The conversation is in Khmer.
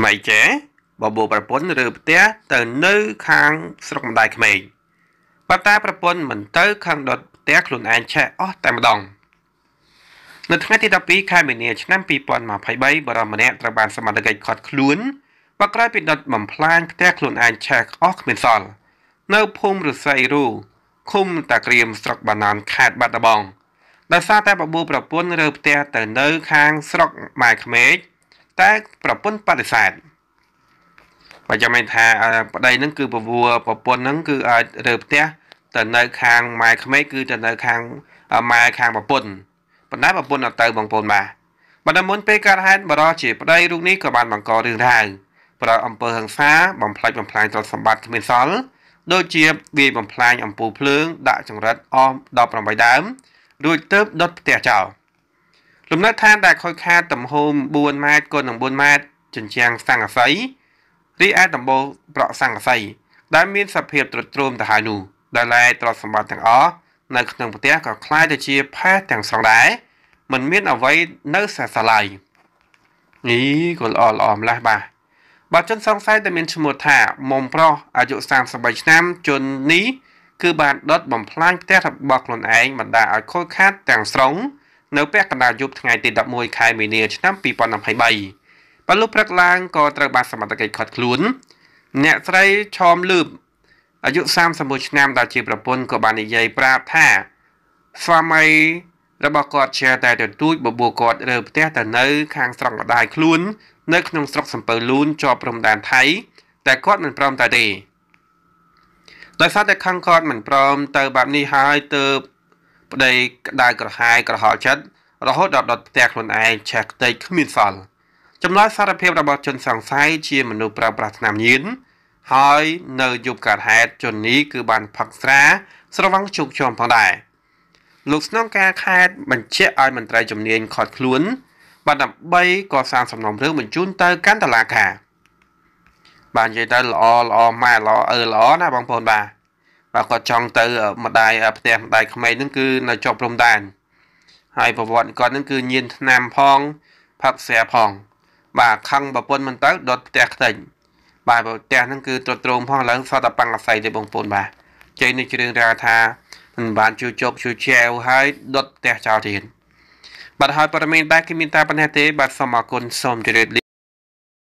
ក្មេកចេបបោប្រពន្ធឬផ្ទះទៅនៅ ខាងស្រុកម្ដាយក្មេកប៉ុន្តែប្រពន្ធមិនទៅខាងដុតផ្ទះខ្លួនឯងឆែអស់តែម្ដងនៅថ្ងៃទី12ខែមីនាឆ្នាំ2023បរមម្នាក់ត្រូវបានសមត្ថកិច្ចឃាត់ខ្លួនបក្រោយពីដុតបំផ្លាញផ្ទះខ្លួនឯងឆែអស់គ្មានសល់នៅភូមិរស័យរូឃុំតាក្រៀមស្រុកបាណានខេត្តបាត់ដំបងដោយសារតែបបួលប្រពន្ធរើផ្ទះទៅនៅខាងស្រុកម៉ែក្មេកតែប្រពន្ធបដិសេធបើចាំមែនថាប្តីនឹងគឺពវួរប្រពន្ធនឹងគឺអាចរើផ្ទះទៅនៅ ខាងម៉ែក្មេកគឺទៅនៅ ខាងម៉ែខាងប្រពន្ធប៉ុន្តែប្រពន្ធអត់ទៅបងប្អូនបាទបណ្ដាមុនពេលកើតហេតុបរោះជាប្តីរូបនេះក៏បានបង្ករឿងរ៉ាវប្រអំពើហិង្សា បំផ្លិចបំផ្លាញទ្រព្យសម្បត្តិគ្មានសល់ដូចជាវាយបំផ្លាញអំពូលភ្លើងដាក់ចង្រិតអស់18ដើមរួចទៅដុតផ្ទះចោលលំនៅឋានដែលខូចខាតទំហំ4ម៉ែត្រគុណនឹង4ម៉ែត្រជញ្ជាំងសង្កសីរីឯដំបូលប្រក់សង្កសីដែលមានសភាពទ្រុឌទ្រោមទៅហើយនោះដែលឡែកទ្រព្យសម្បត្តិទាំងអស់នៅក្នុងផ្ទះក៏คล้ายទៅជាផេះទាំងស្រុងដែរมันមានអ្វីនៅសេសសល់ឡើយអីក៏ល្អល្អម្លេះបាទបាទជនសង្ស័យដែលមានឈ្មោះថាមុំប្រុសអាយុ33ឆ្នាំជននេះគឺបានដុតបំផ្លាញផ្ទះរបស់ខ្លួនឯងបណ្ដាឲ្យខូចខាតទាំងស្រុងនៅពេលកណ្ដាលយប់ថ្ងៃទី11ខែមីនាឆ្នាំ2023បលុព្រឹកឡើងក៏ត្រូវបានសមត្ថកិច្ចឃាត់ខ្លួនអ្នកស្រីឈอมលឺបអាយុ31ឆ្នាំដែលជាប្រពន្ធក៏បាននិយាយប្រាប់ថាស្វាមីរបស់គាត់ជាតែទទូចបបួលគាត់រើផ្ទះទៅនៅ ខាងស្រុកកដាយខ្លួន នៅក្នុងស្រុកសំពើលូនជាប់ព្រំដែនថៃតែគាត់មិនព្រមតែទេដោយសារតែខាងគាត់មិនព្រម ទៅបែបនេះហើយទើបប្តីក្តៅក្រហាយក្រហល់ចិត្តរហូតដល់ដុតផ្ទះខ្លួនឯងឆាក់តេកគ្មានសល់ចម្លើយសារភាពរបស់ជនសង្ស័យជាមនុស្សប្រើប្រាស់ថ្នាំញៀនហើយនៅយុបកើតហេតុជននេះគឺបានផឹកស្រាស្រវឹងជោគជុំផងដែរលោកស្នងការខេត្តបញ្ជាក់ឲ្យមន្ត្រីជំនាញខត់ខ្លួន បានដើម្បីកសាងសំណុំរឿងបញ្ជូនទៅកាន់តុលាការបាននិយាយទៅល្អល្អម៉ែល្អអើល្អណាបងប្អូនបាទបាទគាត់ចង់ទៅ ម្ដាយផ្ទះម្ដាយក្មេងហ្នឹងគឺ នៅជាប់ព្រំដែនហើយប្រវត្តិគាត់ហ្នឹងគឺញៀនថ្នាំផងផឹកស្រាផង បាទខឹងប្រពន្ធមិនទៅដុតផ្ទះខ្ទេចបាទផ្ទះហ្នឹងគឺទ្រុឌទ្រោមផងឡើងសតបាំងអាស័យទេបងប្អូនបាទចេញនេះជ្រឿងរាថាមិនបានជួចប់ជួចែវហើយដុតផ្ទះចោលទៀតបាទហើយព័ត៌មានដែរគឺមានតែប៉ុណ្ណេះទេ បាទសូមអរគុណសូមជម្រាបលា